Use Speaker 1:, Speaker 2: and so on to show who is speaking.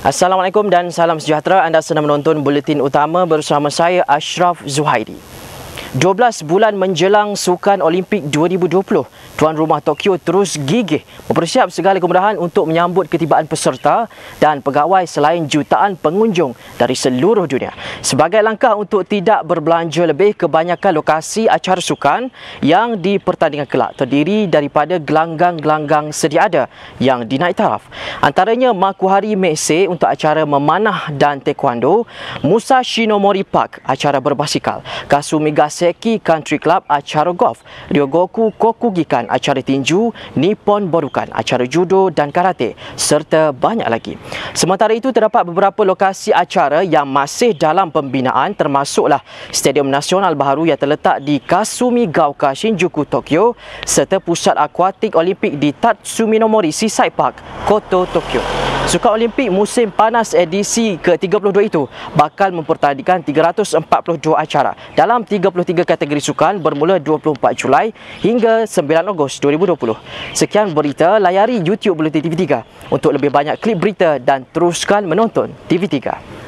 Speaker 1: Assalamualaikum dan salam sejahtera. Anda sedang menonton buletin utama bersama saya Ashraf Zuhairi. 12 bulan menjelang Sukan Olimpik 2020, tuan rumah Tokyo terus gigih mempersiap segala kemudahan untuk menyambut ketibaan peserta dan pegawai selain jutaan pengunjung dari seluruh dunia. Sebagai langkah untuk tidak berbelanja lebih kebanyakan lokasi acara sukan yang dipertandingkan kelak terdiri daripada gelanggang-gelanggang sedia ada yang dinaik taraf. Antaranya Makuhari Meisei untuk acara memanah dan taekwondo, Musa Shinomori Park acara berbasikal, Kasumigaseki Country Club acara golf, Ryogoku Kokugikan acara tinju, Nippon Bodukan, acara judo dan karate serta banyak lagi. Sementara itu terdapat beberapa lokasi acara yang masih dalam pembinaan termasuklah Stadium Nasional Baharu yang terletak di Kasumi Gauka Shinjuku Tokyo serta Pusat Akuatik Olimpik di Tatsuminomori Seaside Park, Koto Tokyo. Sukan Olimpik musim panas edisi ke-32 itu bakal mempertandingkan 342 acara dalam 33 kategori sukan bermula 24 Julai hingga 9 Ogos 2020. Sekian berita, layari YouTube Bulletin TV3 untuk lebih banyak klip berita dan teruskan menonton TV3.